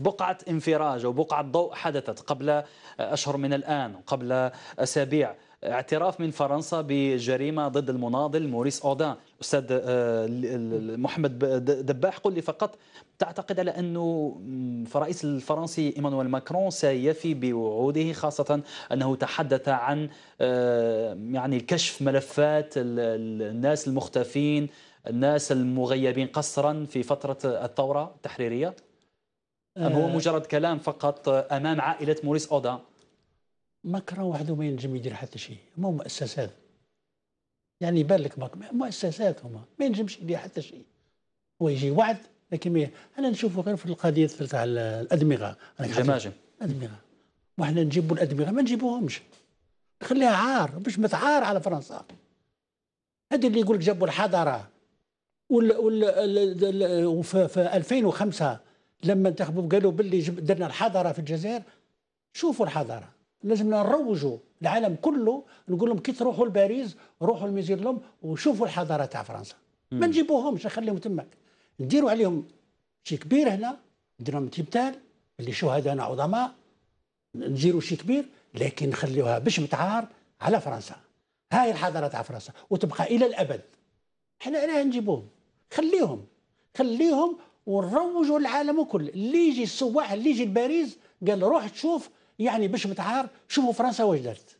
بقعة انفراج أو بقعة ضوء حدثت قبل أشهر من الآن قبل أسابيع اعتراف من فرنسا بجريمة ضد المناضل موريس أودان أستاذ آه، محمد دباح قل لي فقط تعتقد على أنه فرئيس الفرنسي إيمانويل ماكرون سيفي بوعوده خاصة أنه تحدث عن آه، يعني كشف ملفات الناس المختفين الناس المغيبين قسرا في فترة الثورة التحريرية أم هو آه. مجرد كلام فقط امام عائله موريس اودا؟ ما كرا وحده ما ينجم يدير حتى شيء هما مؤسسات يعني يبان لك مؤسسات هما ما ينجمش يدير حتى شيء هو يجي وعد لكن مي... انا نشوفه غير في القضيه تاع الادمغه الجماجم الادمغه وحنا نجيبوا الادمغه ما نجيبوهمش خليها عار باش متعار على فرنسا هذا اللي يقول لك جابوا الحضاره وال وال في 2005 لما انتخبوا قالوا باللي درنا الحضاره في الجزائر شوفوا الحضاره لازمنا نروجوا العالم كله نقول لهم كي تروحوا لباريس روحوا لميزيرلوم وشوفوا الحضاره تاع فرنسا ما نجيبوهمش نخليهم تماك نديروا عليهم شي كبير هنا نديروا لهم تبتال اللي شهدانا عظماء نديروا شي كبير لكن نخليوها باش متعار على فرنسا هاي الحضاره تاع فرنسا وتبقى الى الابد احنا علاه نجيبوهم خليهم خليهم ونروجوا العالم كل اللي يجي السواح اللي يجي لباريس قال روح تشوف يعني باش متعار شوفوا فرنسا واش دارت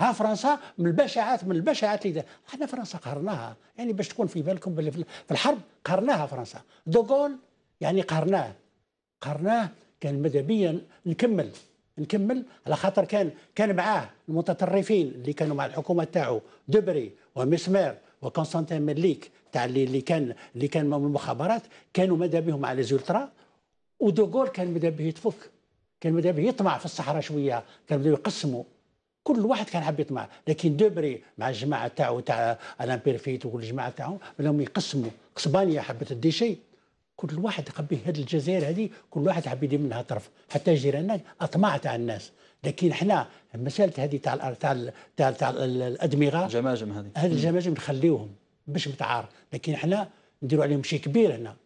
ها فرنسا من البشاعات من البشاعات اللي احنا فرنسا قهرناها يعني باش تكون في بالكم باللي في الحرب قهرناها فرنسا دوغول يعني قهرناه قهرناه كان مدبيا بيا نكمل نكمل على خاطر كان كان معاه المتطرفين اللي كانوا مع الحكومه تاعو دبري ومسمار وكونستانتين مليك تاع اللي اللي كان اللي كان من المخابرات كانوا ماذا بهم على زولترا ودوغول كان ماذا به يتفك كان ماذا به يطمع في الصحراء شويه كان ماذا يقسموا كل واحد كان حاب يطمع لكن دوبري مع الجماعه تاعو تاع الامبيرفيت وكل الجماعه تاعهم بدهم يقسموا اسبانيا حبت تدي شيء كل واحد قبل هذه الجزائر هذه كل واحد حب يدير منها طرف حتى جيراننا اطماع تاع الناس لكن حنا مساله هذه تاع ال تاع تاع, ال تاع الادمغه الجماجم هذه هذه الجماجم نخليوهم باش متعار لكن حنا نديروا عليهم شيء كبير هنا